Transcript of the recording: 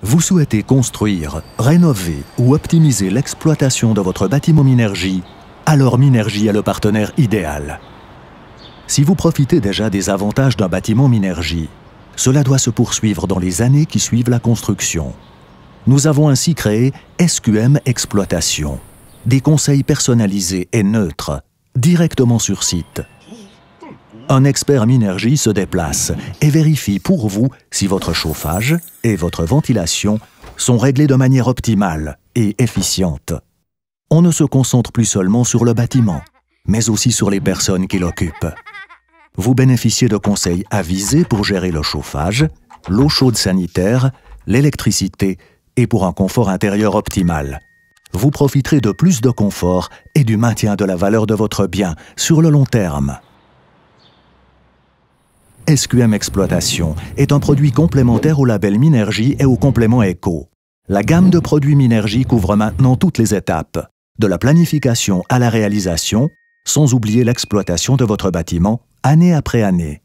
Vous souhaitez construire, rénover ou optimiser l'exploitation de votre bâtiment Minergie Alors Minergie est le partenaire idéal. Si vous profitez déjà des avantages d'un bâtiment Minergie, cela doit se poursuivre dans les années qui suivent la construction. Nous avons ainsi créé SQM Exploitation, des conseils personnalisés et neutres, directement sur site, un expert Minergie se déplace et vérifie pour vous si votre chauffage et votre ventilation sont réglés de manière optimale et efficiente. On ne se concentre plus seulement sur le bâtiment, mais aussi sur les personnes qui l'occupent. Vous bénéficiez de conseils avisés pour gérer le chauffage, l'eau chaude sanitaire, l'électricité et pour un confort intérieur optimal. Vous profiterez de plus de confort et du maintien de la valeur de votre bien sur le long terme. SQM Exploitation est un produit complémentaire au label Minergie et au complément Eco. La gamme de produits Minergie couvre maintenant toutes les étapes, de la planification à la réalisation, sans oublier l'exploitation de votre bâtiment année après année.